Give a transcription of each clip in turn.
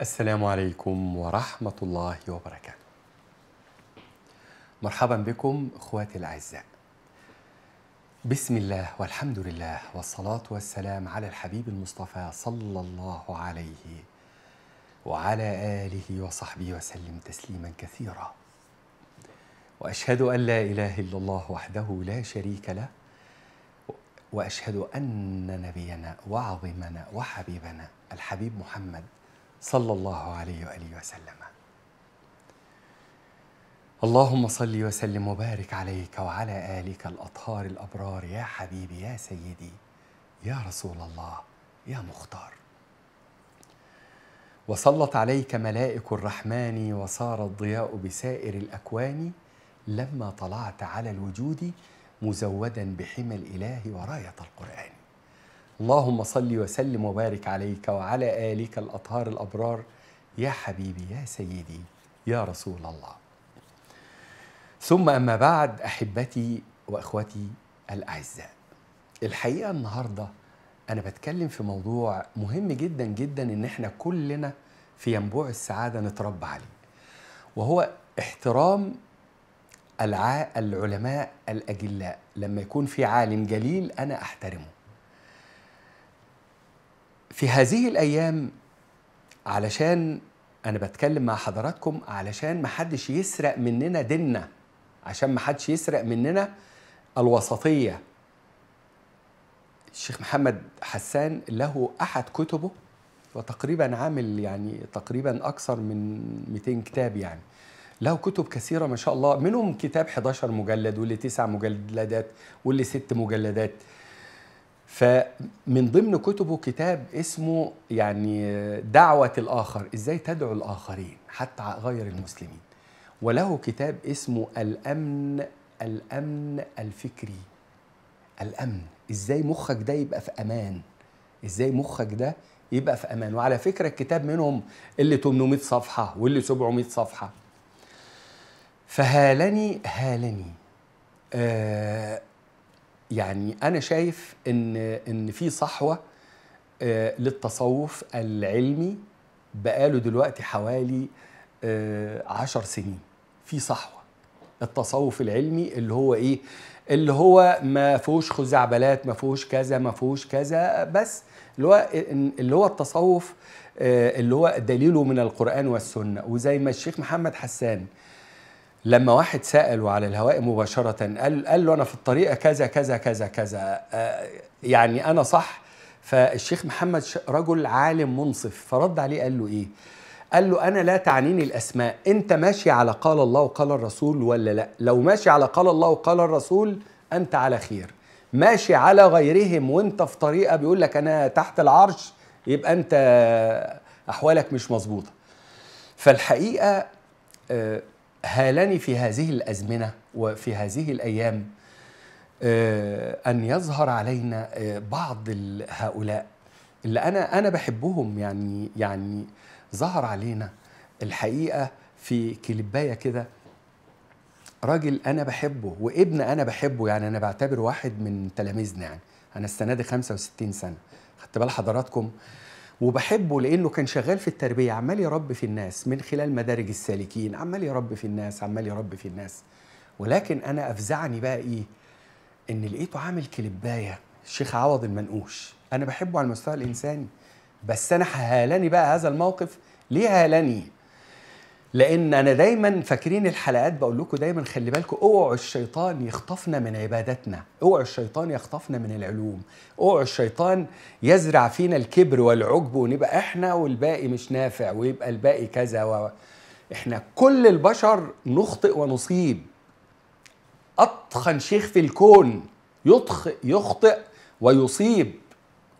السلام عليكم ورحمة الله وبركاته. مرحبا بكم اخواتي الاعزاء. بسم الله والحمد لله والصلاة والسلام على الحبيب المصطفى صلى الله عليه وعلى آله وصحبه وسلم تسليما كثيرا. واشهد ان لا اله الا الله وحده لا شريك له واشهد ان نبينا وعظيمنا وحبيبنا الحبيب محمد صلى الله عليه واله وسلم اللهم صل وسلم وبارك عليك وعلى الك الاطهار الابرار يا حبيبي يا سيدي يا رسول الله يا مختار وصلت عليك ملائك الرحمن وصار الضياء بسائر الاكوان لما طلعت على الوجود مزودا بحمى الاله ورايه القران اللهم صل وسلم وبارك عليك وعلى آلك الأطهار الأبرار يا حبيبي يا سيدي يا رسول الله ثم أما بعد أحبتي وإخوتي الأعزاء الحقيقة النهاردة أنا بتكلم في موضوع مهم جدا جدا إن إحنا كلنا في ينبوع السعادة نتربى عليه وهو احترام العلماء الأجلاء لما يكون في عالم جليل أنا أحترمه في هذه الايام علشان انا بتكلم مع حضراتكم علشان محدش يسرق مننا ديننا عشان محدش يسرق مننا الوسطيه الشيخ محمد حسان له احد كتبه وتقريبا عامل يعني تقريبا اكثر من 200 كتاب يعني له كتب كثيره ما شاء الله منهم كتاب 11 مجلد واللي 9 مجلدات واللي 6 مجلدات فمن ضمن كتبه كتاب اسمه يعني دعوة الآخر إزاي تدعو الآخرين حتى غير المسلمين وله كتاب اسمه الأمن الأمن الفكري الأمن إزاي مخك ده يبقى في أمان إزاي مخك ده يبقى في أمان وعلى فكرة الكتاب منهم اللي 800 صفحة واللي 700 صفحة فهالني هالني آه يعني انا شايف ان ان في صحوه آه، للتصوف العلمي بقاله دلوقتي حوالي آه، عشر سنين في صحوه التصوف العلمي اللي هو ايه اللي هو ما فيهوش خزعبلات ما فيهوش كذا ما فيهوش كذا بس اللي هو اللي هو التصوف آه، اللي هو دليله من القران والسنه وزي ما الشيخ محمد حسان لما واحد سأله على الهواء مباشرة قال, قال له أنا في الطريقة كذا كذا كذا كذا آه، يعني أنا صح فالشيخ محمد رجل عالم منصف فرد عليه قال له إيه قال له أنا لا تعنيني الأسماء أنت ماشي على قال الله وقال الرسول ولا لا لو ماشي على قال الله وقال الرسول أنت على خير ماشي على غيرهم وانت في طريقة بيقول لك أنا تحت العرش يبقى أنت أحوالك مش مظبوطة فالحقيقة آه، هالني في هذه الازمنه وفي هذه الايام آه، ان يظهر علينا آه، بعض هؤلاء اللي انا انا بحبهم يعني يعني ظهر علينا الحقيقه في كليبايه كده راجل انا بحبه وابن انا بحبه يعني انا بعتبر واحد من تلاميذنا يعني انا السنه دي 65 سنه خدت بال حضراتكم وبحبه لانه كان شغال في التربيه عمال يربي في الناس من خلال مدارج السالكين عمال يربي في الناس عمال يربي في الناس ولكن انا افزعني بقى ايه ان لقيته عامل كليبايه الشيخ عوض المنقوش انا بحبه على المستوى الانساني بس انا هالني بقى هذا الموقف ليه هالني لان انا دايما فاكرين الحلقات بقول لكم دايما خلي بالكم اوعوا الشيطان يخطفنا من عباداتنا اوعوا الشيطان يخطفنا من العلوم اوعوا الشيطان يزرع فينا الكبر والعجب ونبقى احنا والباقي مش نافع ويبقى الباقي كذا و... احنا كل البشر نخطئ ونصيب اطخن شيخ في الكون يطخ... يخطئ ويصيب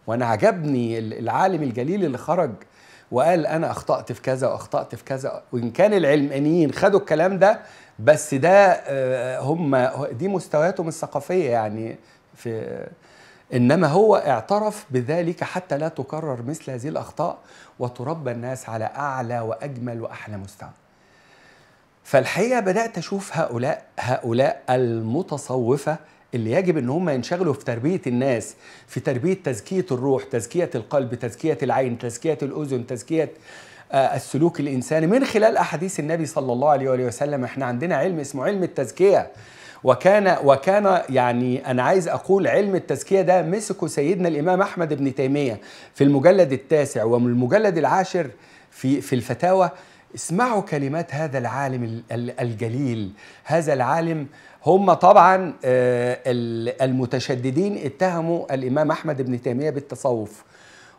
وانا عجبني العالم الجليل اللي خرج وقال انا اخطات في كذا واخطات في كذا وان كان العلمانيين خدوا الكلام ده بس ده آه، هم دي مستوياتهم الثقافيه يعني في انما هو اعترف بذلك حتى لا تكرر مثل هذه الاخطاء وتربى الناس على اعلى واجمل واحلى مستوى فالحقيقه بدات اشوف هؤلاء هؤلاء المتصوفه اللي يجب ان هم ينشغلوا في تربيه الناس في تربيه تزكيه الروح تزكيه القلب تزكيه العين تزكيه الاذن تزكيه آه، السلوك الانساني من خلال احاديث النبي صلى الله عليه وآله وسلم احنا عندنا علم اسمه علم التزكيه وكان وكان يعني انا عايز اقول علم التزكيه ده مسكه سيدنا الامام احمد بن تيميه في المجلد التاسع ومن المجلد العاشر في في الفتاوى اسمعوا كلمات هذا العالم الجليل هذا العالم هم طبعا آه، المتشددين اتهموا الامام احمد بن تيميه بالتصوف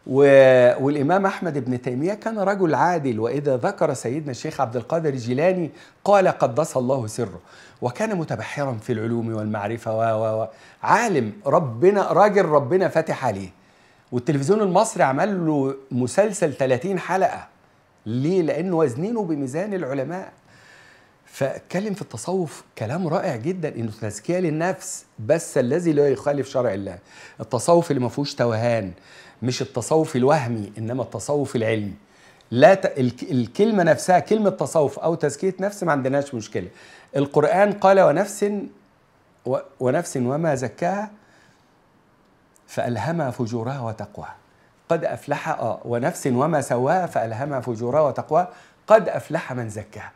والامام احمد بن تيميه كان رجل عادل واذا ذكر سيدنا الشيخ عبد القادر الجيلاني قال قدس الله سره وكان متبحرا في العلوم والمعرفه و و عالم ربنا راجل ربنا فاتح عليه والتلفزيون المصري عمل له مسلسل 30 حلقه ليه لانه وزنينه بميزان العلماء فاتكلم في التصوف كلام رائع جدا انه تزكيه للنفس بس الذي لا يخالف شرع الله التصوف اللي ما فيهوش توهان مش التصوف الوهمي انما التصوف العلمي لا ت... الكلمه نفسها كلمه تصوف او تزكيه نفس ما عندناش مشكله القران قال ونفس و... ونفس وما زكاها فالهمها فجورها وتقواها قد افلح اه ونفس وما سواها فالهمها فجورها وتقواها قد افلح من زكاها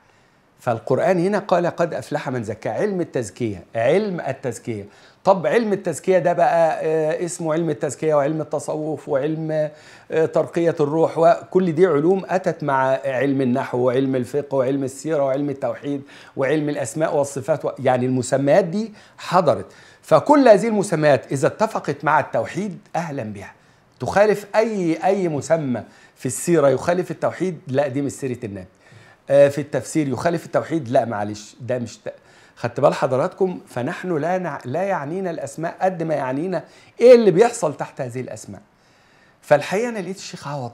فالقرآن هنا قال قد أفلح من زكى علم التزكية علم التزكية طب علم التزكية ده بقى آه، اسمه علم التزكية وعلم التصوف وعلم آه، ترقية الروح وكل دي علوم أتت مع علم النحو وعلم الفقه وعلم السيرة وعلم التوحيد وعلم الأسماء والصفات و... يعني المسميات دي حضرت فكل هذه المسميات إذا اتفقت مع التوحيد أهلا بها تخالف أي أي مسمى في السيرة يخالف التوحيد لا دي مش سيرة النبي آه، في التفسير يخالف التوحيد لا معلش ده مش ت... خدت بال حضراتكم فنحن لا نع... لا يعنينا الاسماء قد ما يعنينا ايه اللي بيحصل تحت هذه الاسماء فالحقيقه انا لقيت الشيخ عوض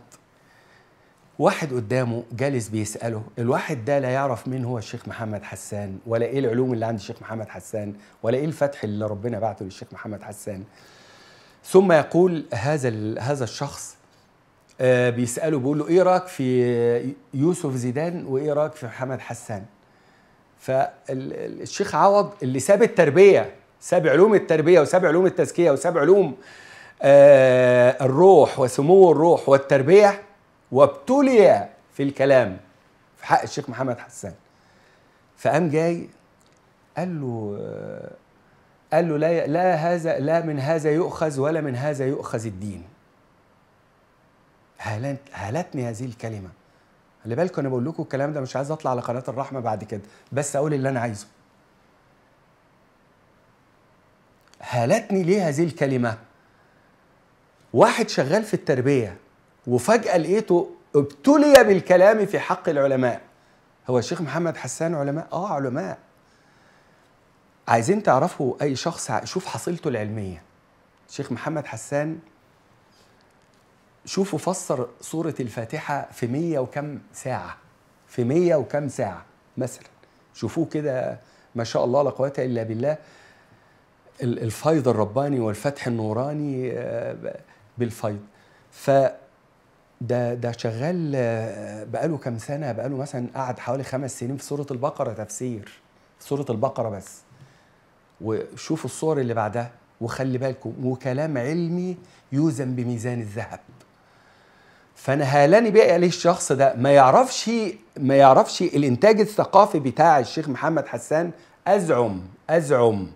واحد قدامه جالس بيساله الواحد ده لا يعرف مين هو الشيخ محمد حسان ولا ايه العلوم اللي عند الشيخ محمد حسان ولا ايه الفتح اللي ربنا بعته للشيخ محمد حسان ثم يقول هذا هذا الشخص آه، بيساله بيقول له ايه رايك في يوسف زيدان وايه رايك في محمد حسان فالشيخ عوض اللي ساب التربيه ساب علوم التربيه وساب علوم التزكيه وساب علوم آه، الروح وسمو الروح والتربيه وابتلي في الكلام في حق الشيخ محمد حسان فقام جاي قال له قال له لا لا هذا لا من هذا يؤخذ ولا من هذا يؤخذ الدين هالت هالتني هذه الكلمه خلي بالكم انا بقول لكم الكلام ده مش عايز اطلع على قناه الرحمه بعد كده بس اقول اللي انا عايزه هالتني ليه هذه الكلمه واحد شغال في التربيه وفجاه لقيته ابتلي بالكلام في حق العلماء هو الشيخ محمد حسان علماء اه علماء عايزين تعرفوا اي شخص شوف حصيلته العلميه الشيخ محمد حسان شوفوا فسر سورة الفاتحة في مية وكم ساعة في مية وكم ساعة مثلا شوفوه كده ما شاء الله لا قوة إلا بالله الفيض الرباني والفتح النوراني آه، بالفيض ف ده ده شغال آه، بقاله كام سنه بقاله مثلا قعد حوالي خمس سنين في سوره البقره تفسير في سوره البقره بس وشوفوا الصور اللي بعدها وخلي بالكم وكلام علمي يوزن بميزان الذهب فانا هالاني بقى ليه الشخص ده ما يعرفش ما يعرفش الانتاج الثقافي بتاع الشيخ محمد حسان ازعم ازعم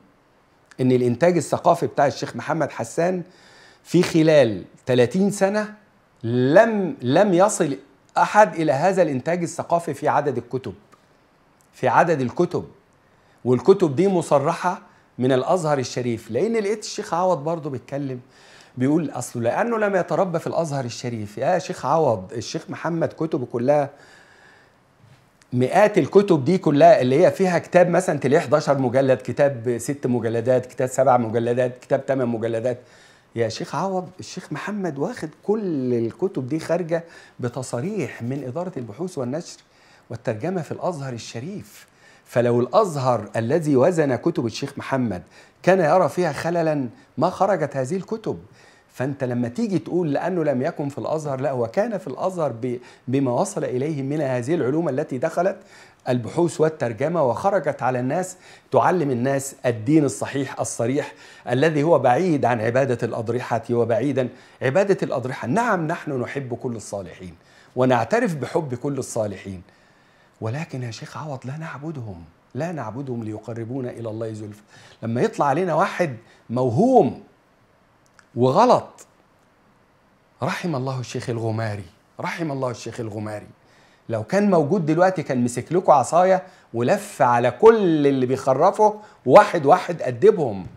ان الانتاج الثقافي بتاع الشيخ محمد حسان في خلال 30 سنه لم لم يصل احد الى هذا الانتاج الثقافي في عدد الكتب في عدد الكتب والكتب دي مصرحه من الازهر الشريف لان لقيت الشيخ عوض برضه بيتكلم بيقول اصله لانه لم يتربى في الازهر الشريف يا شيخ عوض الشيخ محمد كتبه كلها مئات الكتب دي كلها اللي هي فيها كتاب مثلا تلاقيه 11 مجلد كتاب ست مجلدات كتاب سبع مجلدات كتاب ثمان مجلدات يا شيخ عوض الشيخ محمد واخد كل الكتب دي خارجه بتصاريح من اداره البحوث والنشر والترجمه في الازهر الشريف فلو الازهر الذي وزن كتب الشيخ محمد كان يرى فيها خللا ما خرجت هذه الكتب فانت لما تيجي تقول لانه لم يكن في الازهر لا هو كان في الازهر بما وصل اليه من هذه العلوم التي دخلت البحوث والترجمه وخرجت على الناس تعلم الناس الدين الصحيح الصريح الذي هو بعيد عن عباده الاضرحه وبعيدا عباده الاضرحه نعم نحن نحب كل الصالحين ونعترف بحب كل الصالحين ولكن يا شيخ عوض لا نعبدهم لا نعبدهم ليقربونا الى الله زلفى لما يطلع علينا واحد موهوم وغلط رحم الله الشيخ الغماري رحم الله الشيخ الغماري لو كان موجود دلوقتي كان مسك لكم عصايه ولف على كل اللي بيخرفه واحد واحد أدبهم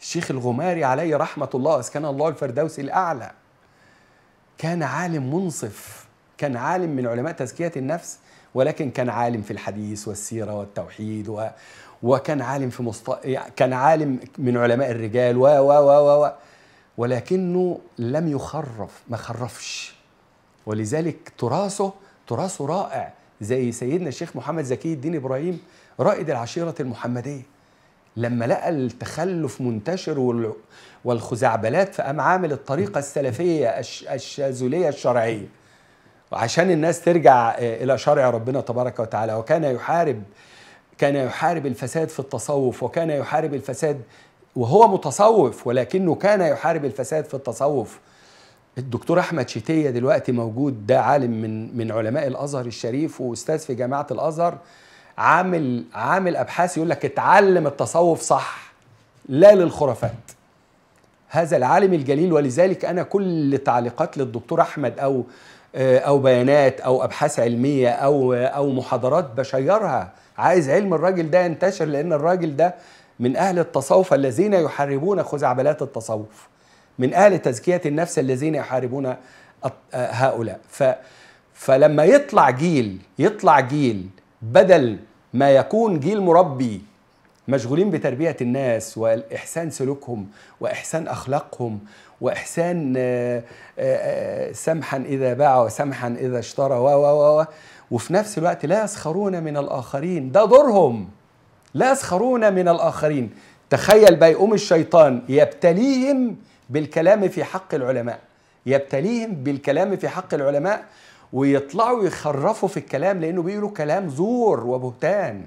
الشيخ الغماري عليه رحمة الله أسكن الله الفردوس الأعلى كان عالم منصف كان عالم من علماء تزكية النفس ولكن كان عالم في الحديث والسيرة والتوحيد و... وكان عالم في مصط... كان عالم من علماء الرجال و و و و ولكنه لم يخرف ما خرفش ولذلك تراثه تراثه رائع زي سيدنا الشيخ محمد زكي الدين ابراهيم رائد العشيره المحمديه لما لقى التخلف منتشر والخزعبلات فقام عامل الطريقه السلفيه الشاذليه الشرعيه عشان الناس ترجع الى شرع ربنا تبارك وتعالى وكان يحارب كان يحارب الفساد في التصوف وكان يحارب الفساد وهو متصوف ولكنه كان يحارب الفساد في التصوف الدكتور احمد شتيه دلوقتي موجود ده عالم من من علماء الازهر الشريف واستاذ في جامعه الازهر عامل عامل ابحاث يقول لك اتعلم التصوف صح لا للخرافات هذا العالم الجليل ولذلك انا كل تعليقات للدكتور احمد او آه، او بيانات او ابحاث علميه او او محاضرات بشيرها عايز علم الراجل ده ينتشر لان الراجل ده من اهل التصوف الذين يحاربون خزعبلات التصوف من اهل تزكيه النفس الذين يحاربون آه، هؤلاء ف فلما يطلع جيل يطلع جيل بدل ما يكون جيل مربي مشغولين بتربية الناس والاحسان سلوكهم وإحسان أخلاقهم وإحسان آه، آه، آه، سمحا إذا باع وسمحا إذا اشترى و و و وفي نفس الوقت لا يسخرون من الآخرين ده دورهم لا يسخرون من الآخرين تخيل بقى يقوم الشيطان يبتليهم بالكلام في حق العلماء يبتليهم بالكلام في حق العلماء ويطلعوا يخرفوا في الكلام لأنه بيقولوا كلام زور وبهتان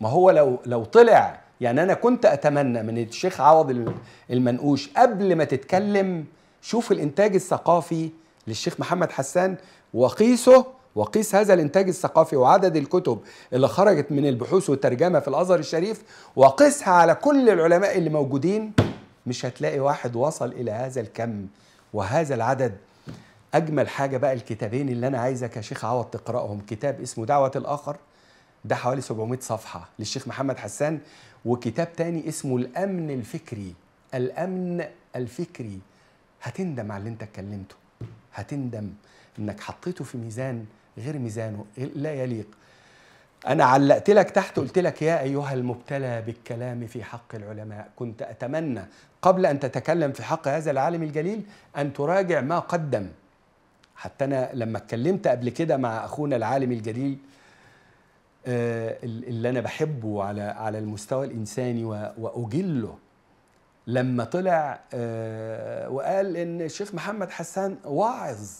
ما هو لو لو طلع يعني انا كنت اتمنى من الشيخ عوض المنقوش قبل ما تتكلم شوف الانتاج الثقافي للشيخ محمد حسان وقيسه وقيس هذا الانتاج الثقافي وعدد الكتب اللي خرجت من البحوث والترجمه في الازهر الشريف وقيسها على كل العلماء اللي موجودين مش هتلاقي واحد وصل الى هذا الكم وهذا العدد اجمل حاجه بقى الكتابين اللي انا عايزك يا شيخ عوض تقراهم كتاب اسمه دعوه الاخر ده حوالي 700 صفحة للشيخ محمد حسان وكتاب تاني اسمه الأمن الفكري الأمن الفكري هتندم على اللي انت اتكلمته هتندم انك حطيته في ميزان غير ميزانه لا يليق انا علقت لك تحت قلت لك يا ايها المبتلى بالكلام في حق العلماء كنت اتمنى قبل ان تتكلم في حق هذا العالم الجليل ان تراجع ما قدم حتى انا لما اتكلمت قبل كده مع اخونا العالم الجليل آه، اللي انا بحبه على على المستوى الانساني واجله لما طلع آه، وقال ان الشيخ محمد حسان واعظ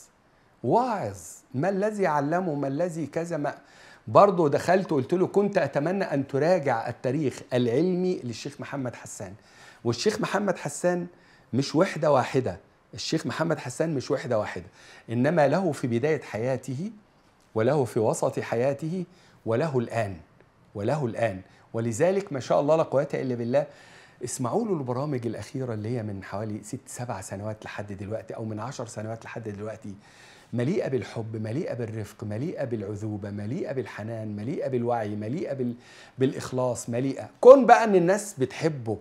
واعظ ما الذي علمه ما الذي كذا ما برضه دخلت وقلت له كنت اتمنى ان تراجع التاريخ العلمي للشيخ محمد حسان والشيخ محمد حسان مش وحده واحده الشيخ محمد حسان مش وحده واحده انما له في بدايه حياته وله في وسط حياته وله الآن وله الآن ولذلك ما شاء الله لا قوة إلا بالله اسمعوا له البرامج الأخيرة اللي هي من حوالي ست سبع سنوات لحد دلوقتي أو من عشر سنوات لحد دلوقتي مليئة بالحب مليئة بالرفق مليئة بالعذوبة مليئة بالحنان مليئة بالوعي مليئة بال... بالإخلاص مليئة كون بقى أن الناس بتحبه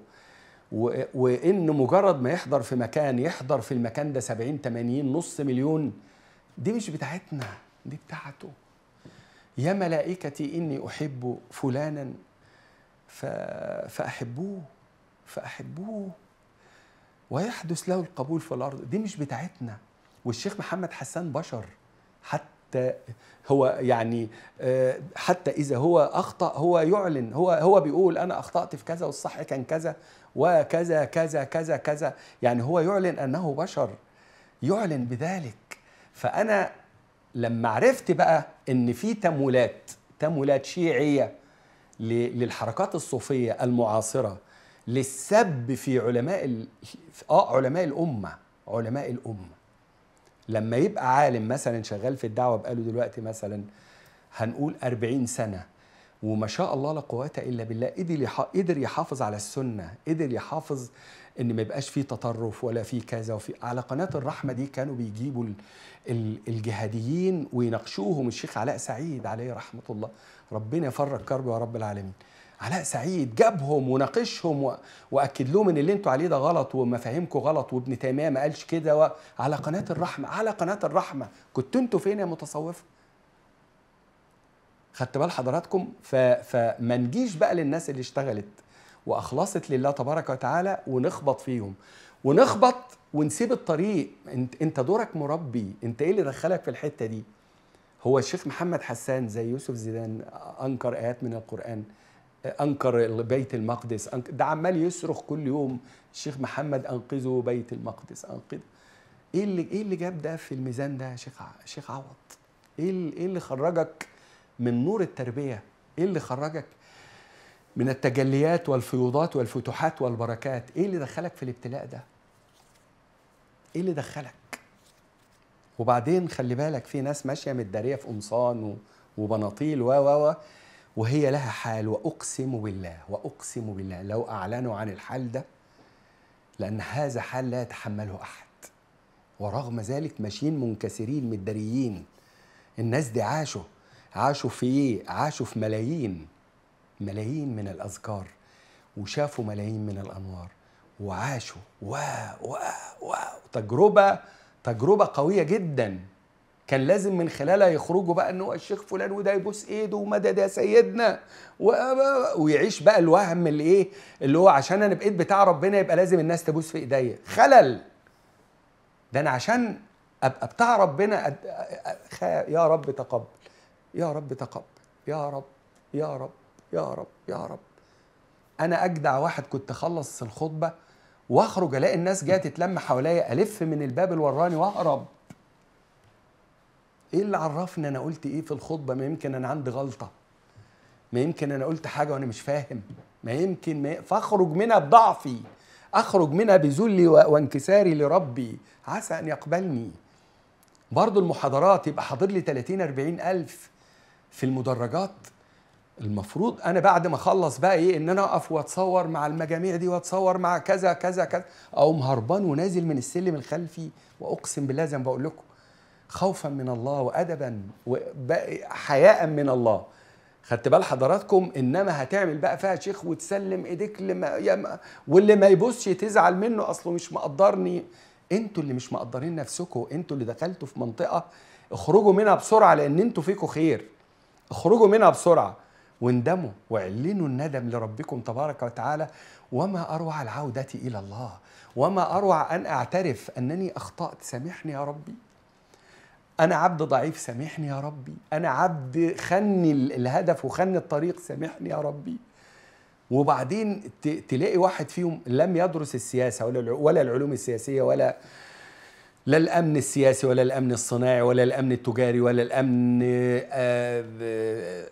و... وإن مجرد ما يحضر في مكان يحضر في المكان ده 70 80 نص مليون دي مش بتاعتنا دي بتاعته يا ملائكتي إني أحب فلانا فأحبوه فأحبوه ويحدث له القبول في الأرض دي مش بتاعتنا والشيخ محمد حسان بشر حتى هو يعني آه، حتى إذا هو أخطأ هو يعلن هو هو بيقول أنا أخطأت في كذا والصح كان كذا وكذا كذا كذا كذا يعني هو يعلن أنه بشر يعلن بذلك فأنا لما عرفت بقى ان في تمويلات تمويلات شيعيه للحركات الصوفيه المعاصره للسب في علماء اه علماء الامه علماء الامه لما يبقى عالم مثلا شغال في الدعوه بقاله دلوقتي مثلا هنقول 40 سنه وما شاء الله لا قوه الا بالله قدر قدر يحافظ على السنه قدر يحافظ ان ما يبقاش فيه تطرف ولا فيه كذا وفي على قناه الرحمه دي كانوا بيجيبوا الجهاديين ويناقشوهم الشيخ علاء سعيد عليه رحمه الله ربنا يفرج كربه يا رب العالمين علاء سعيد جابهم وناقشهم واكد لهم ان اللي انتوا عليه ده غلط ومفاهيمكم غلط وابن تيميه ما قالش كده على قناه الرحمه على قناه الرحمه كنتوا انتوا فين يا متصوفه خدت بال حضراتكم فما نجيش بقى للناس اللي اشتغلت واخلصت لله تبارك وتعالى ونخبط فيهم ونخبط ونسيب الطريق انت دورك مربي انت ايه اللي دخلك في الحته دي هو الشيخ محمد حسان زي يوسف زيدان انكر ايات من القران انكر بيت المقدس ده عمال يصرخ كل يوم الشيخ محمد انقذوا بيت المقدس انقذ ايه اللي ايه اللي جاب ده في الميزان ده يا شيخ شيخ عوض ايه ايه اللي خرجك من نور التربيه ايه اللي خرجك من التجليات والفيوضات والفتوحات والبركات ايه اللي دخلك في الابتلاء ده ايه اللي دخلك وبعدين خلي بالك في ناس ماشيه متداريه في قمصان وبناطيل و و وهي لها حال واقسم بالله واقسم بالله لو اعلنوا عن الحال ده لان هذا حال لا يتحمله احد ورغم ذلك ماشيين منكسرين متداريين الناس دي عاشوا عاشوا في ايه عاشوا في ملايين ملايين من الأذكار وشافوا ملايين من الأنوار وعاشوا واو واو واو تجربة تجربة قوية جدا كان لازم من خلالها يخرجوا بقى ان هو الشيخ فلان وده يبوس ايده ومدد يا سيدنا ويعيش بقى الوهم اللي ايه اللي هو عشان انا بقيت بتاع ربنا يبقى لازم الناس تبوس في ايديا خلل ده انا عشان ابقى بتاع ربنا أد... يا رب تقبل يا رب تقبل يا رب يا رب يا رب يا رب انا اجدع واحد كنت اخلص الخطبه واخرج الاقي الناس جايه تتلم حواليا الف من الباب الوراني واقرب واهرب ايه اللي عرفني انا قلت ايه في الخطبه ما يمكن انا عندي غلطه ما يمكن انا قلت حاجه وانا مش فاهم ما يمكن ما فاخرج منها بضعفي اخرج منها بذلي وانكساري لربي عسى ان يقبلني برضو المحاضرات يبقى حاضر لي 30 40 الف في المدرجات المفروض انا بعد ما اخلص بقى ايه ان انا اقف واتصور مع المجاميع دي واتصور مع كذا كذا كذا اقوم هربان ونازل من السلم الخلفي واقسم بالله زي ما بقول لكم خوفا من الله وادبا وحياء من الله خدت بال حضراتكم انما هتعمل بقى فيها شيخ وتسلم ايديك لما واللي ما يبصش تزعل منه اصله مش مقدرني انتوا اللي مش مقدرين نفسكم انتوا اللي دخلتوا في منطقه اخرجوا منها بسرعه لان انتوا فيكم خير اخرجوا منها بسرعه واندموا واعلنوا الندم لربكم تبارك وتعالى وما اروع العوده الى الله وما اروع ان اعترف انني اخطات سامحني يا ربي انا عبد ضعيف سامحني يا ربي انا عبد خني الهدف وخني الطريق سامحني يا ربي وبعدين تلاقي واحد فيهم لم يدرس السياسه ولا ولا العلوم السياسيه ولا لا الامن السياسي ولا الامن الصناعي ولا الامن التجاري ولا الامن آه، آه،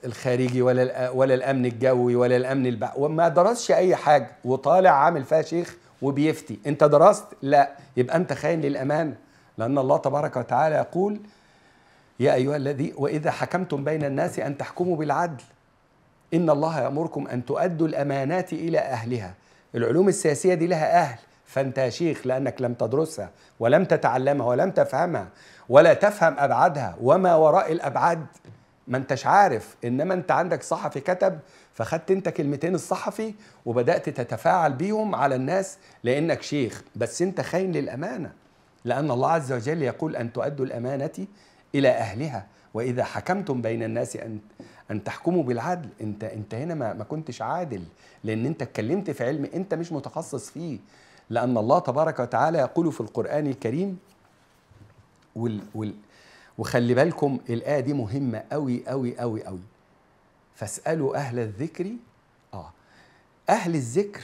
الخارجي ولا آه، ولا الامن الجوي ولا الامن البحري وما درسش اي حاجه وطالع عامل فيها شيخ وبيفتي انت درست لا يبقى انت خاين للامانه لان الله تبارك وتعالى يقول يا ايها الذي واذا حكمتم بين الناس ان تحكموا بالعدل ان الله يامركم ان تؤدوا الامانات الى اهلها العلوم السياسيه دي لها اهل فانت يا شيخ لانك لم تدرسها ولم تتعلمها ولم تفهمها ولا تفهم ابعادها وما وراء الابعاد ما انتش عارف انما انت عندك صحفي كتب فخدت انت كلمتين الصحفي وبدات تتفاعل بيهم على الناس لانك شيخ بس انت خاين للامانه لان الله عز وجل يقول ان تؤدوا الامانه الى اهلها واذا حكمتم بين الناس ان ان تحكموا بالعدل انت انت هنا ما, ما كنتش عادل لان انت اتكلمت في علم انت مش متخصص فيه لأن الله تبارك وتعالى يقول في القرآن الكريم وال وال وخلي بالكم الآية دي مهمة أوي أوي أوي أوي فاسألوا أهل الذكر آه أهل الذكر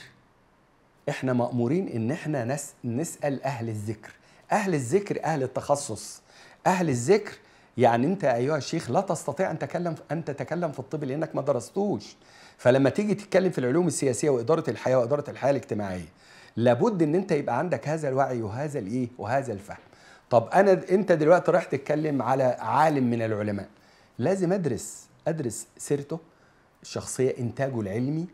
إحنا مأمورين إن إحنا نس نسأل أهل الذكر أهل الذكر أهل التخصص أهل الذكر يعني أنت أيها الشيخ لا تستطيع أن تتكلم أن تتكلم في الطب لأنك ما درستوش فلما تيجي تتكلم في العلوم السياسية وإدارة الحياة وإدارة الحياة الاجتماعية لابد ان انت يبقى عندك هذا الوعي وهذا الايه وهذا الفهم طب انا انت دلوقتي رايح تتكلم على عالم من العلماء لازم ادرس ادرس سيرته الشخصيه انتاجه العلمي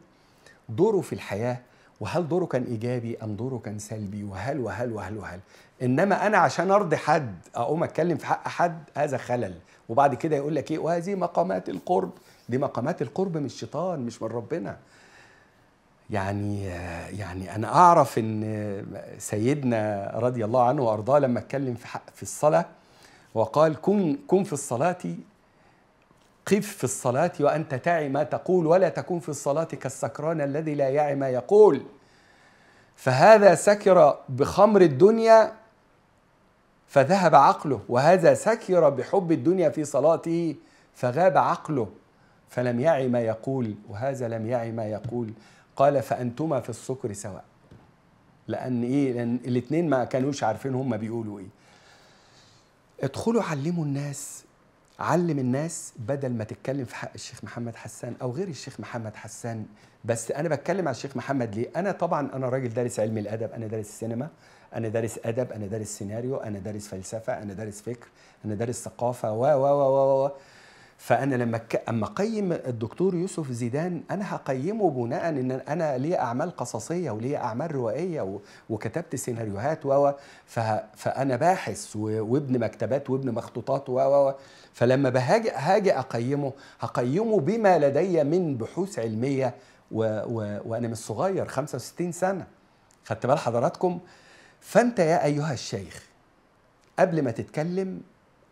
دوره في الحياه وهل دوره كان ايجابي ام دوره كان سلبي وهل وهل وهل وهل انما انا عشان ارضي حد اقوم اتكلم في حق حد هذا خلل وبعد كده يقول لك ايه وهذه مقامات القرب دي مقامات القرب من الشيطان مش من ربنا يعني يعني انا اعرف ان سيدنا رضي الله عنه وارضاه لما اتكلم في حق في الصلاه وقال كن كن في الصلاه قف في الصلاه وانت تعي ما تقول ولا تكن في الصلاه كالسكران الذي لا يعي ما يقول فهذا سكر بخمر الدنيا فذهب عقله وهذا سكر بحب الدنيا في صلاته فغاب عقله فلم يعي ما يقول وهذا لم يعي ما يقول قال فأنتما في السكر سواء لأن إيه لأن الاثنين ما كانوش عارفين هم بيقولوا إيه ادخلوا علموا الناس علم الناس بدل ما تتكلم في حق الشيخ محمد حسان او غير الشيخ محمد حسان بس انا بتكلم على الشيخ محمد ليه انا طبعا انا راجل دارس علم الادب انا دارس السينما انا دارس ادب انا دارس سيناريو انا دارس فلسفه انا دارس فكر انا دارس ثقافه و و و و, و, و فانا لما ك... اما اقيم الدكتور يوسف زيدان انا هقيمه بناء ان انا ليا اعمال قصصيه وليا اعمال روائيه و... وكتبت سيناريوهات و ف... فانا باحث و... وابن مكتبات وابن مخطوطات و و فلما بهاجي هاجي اقيمه هقيمه بما لدي من بحوث علميه و... و... وانا مش صغير 65 سنه خدت بال حضراتكم فانت يا ايها الشيخ قبل ما تتكلم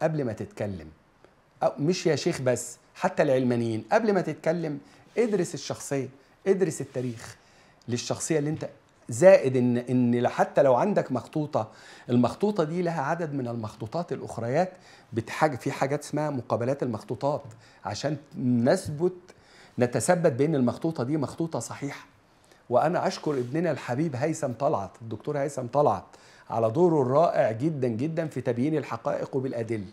قبل ما تتكلم مش يا شيخ بس حتى العلمانيين قبل ما تتكلم ادرس الشخصيه ادرس التاريخ للشخصيه اللي انت زائد ان ان حتى لو عندك مخطوطه المخطوطه دي لها عدد من المخطوطات الاخريات بتحاج في حاجات اسمها مقابلات المخطوطات عشان نثبت نتثبت بان المخطوطه دي مخطوطه صحيحه وانا اشكر ابننا الحبيب هيثم طلعت الدكتور هيثم طلعت على دوره الرائع جدا جدا في تبيين الحقائق وبالادله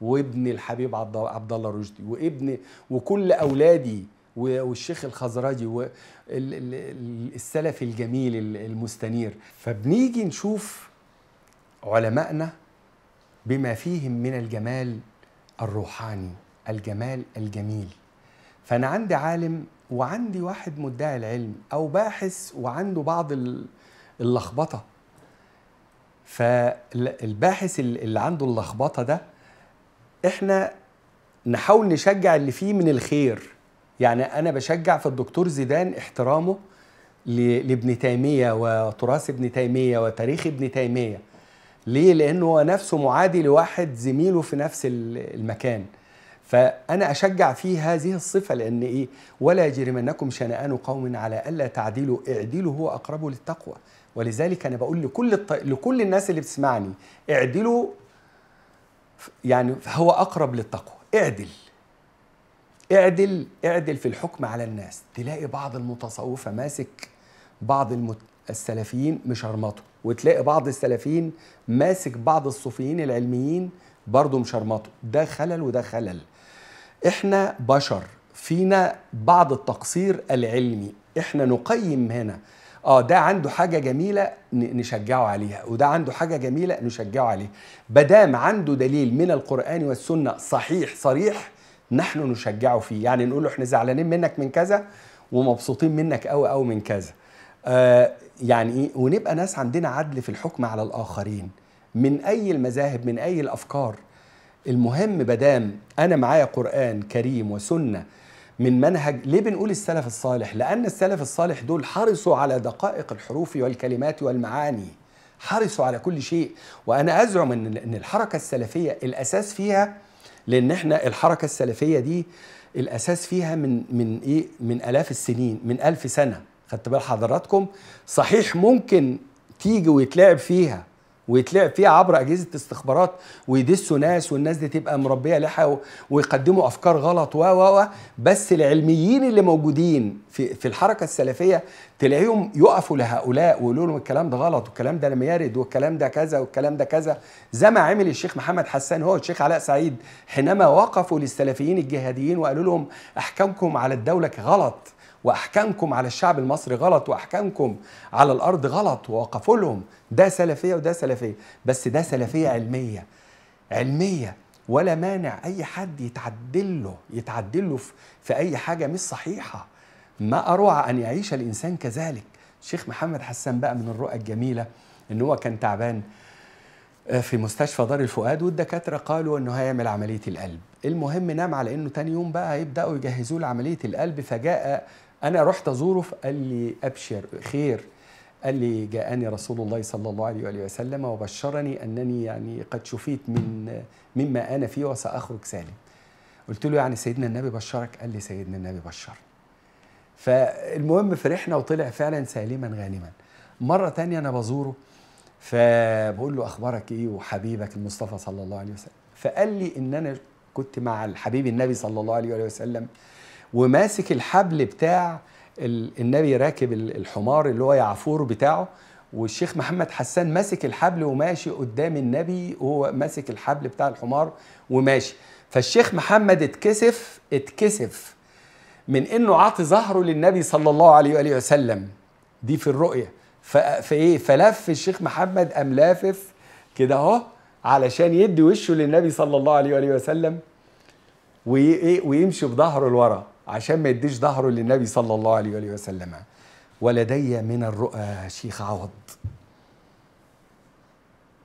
وابن الحبيب عبد الله رشدي وابن وكل اولادي والشيخ الخزرجي والسلف الجميل المستنير فبنيجي نشوف علمائنا بما فيهم من الجمال الروحاني الجمال الجميل فانا عندي عالم وعندي واحد مدعي العلم او باحث وعنده بعض اللخبطه فالباحث اللي عنده اللخبطه ده احنا نحاول نشجع اللي فيه من الخير يعني انا بشجع في الدكتور زيدان احترامه لابن تيميه وتراث ابن تيميه وتاريخ ابن تيميه ليه لانه هو نفسه معادي لواحد زميله في نفس المكان فانا اشجع فيه هذه الصفه لان ايه ولا يجرمنكم شنآن قوم على الا تعدلوا اعدلوا هو اقرب للتقوى ولذلك انا بقول لكل الط... لكل الناس اللي بتسمعني اعدلوا يعني هو اقرب للتقوى اعدل اعدل اعدل في الحكم على الناس تلاقي بعض المتصوفه ماسك بعض المت... السلفيين مشرمطه وتلاقي بعض السلفيين ماسك بعض الصوفيين العلميين برضه مشرمطه ده خلل وده خلل احنا بشر فينا بعض التقصير العلمي احنا نقيم هنا اه ده عنده حاجه جميله نشجعه عليها وده عنده حاجه جميله نشجعه عليها دام عنده دليل من القران والسنه صحيح صريح نحن نشجعه فيه يعني نقول له احنا زعلانين منك من كذا ومبسوطين منك قوي قوي من كذا آه يعني ايه ونبقى ناس عندنا عدل في الحكم على الاخرين من اي المذاهب من اي الافكار المهم بدام انا معايا قران كريم وسنه من منهج ليه بنقول السلف الصالح لأن السلف الصالح دول حرصوا على دقائق الحروف والكلمات والمعاني حرصوا على كل شيء وأنا أزعم أن الحركة السلفية الأساس فيها لأن إحنا الحركة السلفية دي الأساس فيها من من إيه من آلاف السنين من ألف سنة خدت بال حضراتكم صحيح ممكن تيجي ويتلعب فيها ويتلعب فيها عبر اجهزه استخبارات ويدسوا ناس والناس دي تبقى مربيه لحى ويقدموا افكار غلط و و و بس العلميين اللي موجودين في في الحركه السلفيه تلاقيهم يقفوا لهؤلاء ويقولوا لهم الكلام ده غلط والكلام ده لم يرد والكلام ده كذا والكلام ده كذا زي ما عمل الشيخ محمد حسان هو الشيخ علاء سعيد حينما وقفوا للسلفيين الجهاديين وقالوا لهم احكامكم على الدوله غلط واحكامكم على الشعب المصري غلط واحكامكم على الارض غلط ووقفوا لهم ده سلفيه وده سلفيه بس ده سلفيه علميه علميه ولا مانع اي حد يتعدل له يتعدل له في اي حاجه مش صحيحه ما اروع ان يعيش الانسان كذلك الشيخ محمد حسان بقى من الرؤى الجميله ان هو كان تعبان آه، في مستشفى دار الفؤاد والدكاتره قالوا انه هيعمل عمليه القلب المهم نام على انه تاني يوم بقى هيبداوا له لعمليه القلب فجاء انا رحت ازوره فقال لي ابشر خير قال لي جاءني رسول الله صلى الله عليه وآله وسلم وبشرني أنني يعني قد شفيت من مما أنا فيه وسأخرج سالم قلت له يعني سيدنا النبي بشرك قال لي سيدنا النبي بشرني فالمهم فرحنا وطلع فعلا سالما غانما مرة تانية أنا بزوره فبقول له أخبارك إيه وحبيبك المصطفى صلى الله عليه وسلم فقال لي إن أنا كنت مع الحبيب النبي صلى الله عليه وآله وسلم وماسك الحبل بتاع النبي راكب الحمار اللي هو يعفور بتاعه والشيخ محمد حسان ماسك الحبل وماشي قدام النبي وهو ماسك الحبل بتاع الحمار وماشي فالشيخ محمد اتكسف اتكسف من انه عاطي ظهره للنبي صلى الله عليه واله وسلم دي في الرؤيه فايه فلف الشيخ محمد قام لافف كده اهو علشان يدي وشه للنبي صلى الله عليه واله وسلم إيه؟ ويمشي بظهره لورا عشان ما يديش ظهره للنبي صلى الله عليه وآله وسلم ولدي من الرؤى شيخ عوض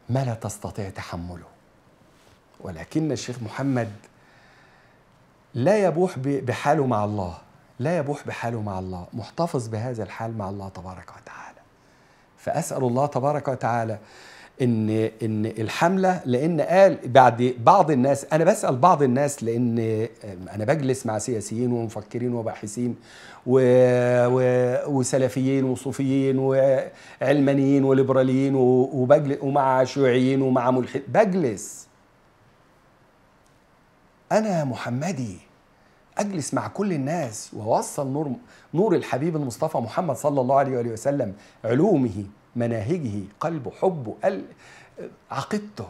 ما لا تستطيع تحمله ولكن الشيخ محمد لا يبوح بحاله مع الله لا يبوح بحاله مع الله محتفظ بهذا الحال مع الله تبارك وتعالى فأسأل الله تبارك وتعالى ان ان الحمله لان قال بعد بعض الناس انا بسال بعض الناس لان انا بجلس مع سياسيين ومفكرين وباحثين و... و... وسلفيين وصوفيين وعلمانيين وليبراليين و... وبجلس ومع شيوعيين ومع ملحد بجلس انا محمدي اجلس مع كل الناس واوصل نور نور الحبيب المصطفى محمد صلى الله عليه واله وسلم علومه مناهجه قلبه حبه قل... عقيدته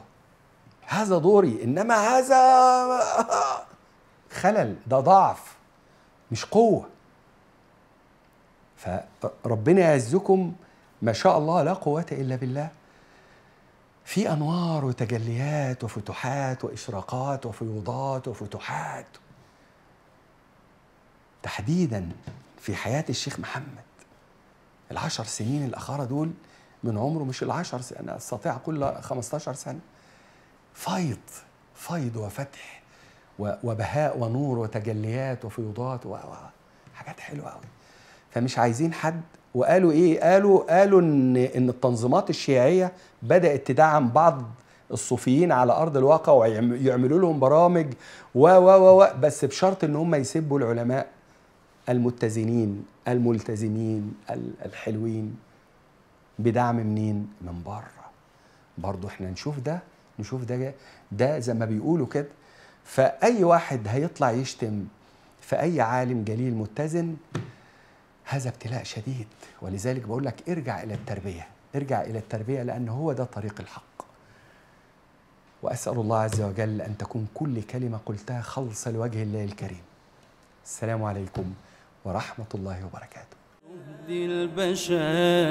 هذا دوري انما هذا خلل ده ضعف مش قوه فربنا يعزكم ما شاء الله لا قوه الا بالله في انوار وتجليات وفتوحات واشراقات وفيوضات وفتوحات تحديدا في حياه الشيخ محمد العشر سنين الاخاره دول من عمره مش ال 10 سنين استطيع كل 15 سنه فيض فيض وفتح وبهاء ونور وتجليات وفيوضات و حاجات حلوه قوي فمش عايزين حد وقالوا ايه قالوا قالوا ان ان التنظيمات الشيعيه بدات تدعم بعض الصوفيين على ارض الواقع ويعملوا لهم برامج و و و بس بشرط ان هم يسبوا العلماء المتزنين الملتزمين الحلوين بدعم منين؟ من بره برضه احنا نشوف ده نشوف ده ده زي ما بيقولوا كده فأي واحد هيطلع يشتم في أي عالم جليل متزن هذا ابتلاء شديد ولذلك بقول لك ارجع إلى التربية ارجع إلى التربية لأن هو ده طريق الحق وأسأل الله عز وجل أن تكون كل كلمة قلتها خالصة لوجه الله الكريم السلام عليكم ورحمة الله وبركاته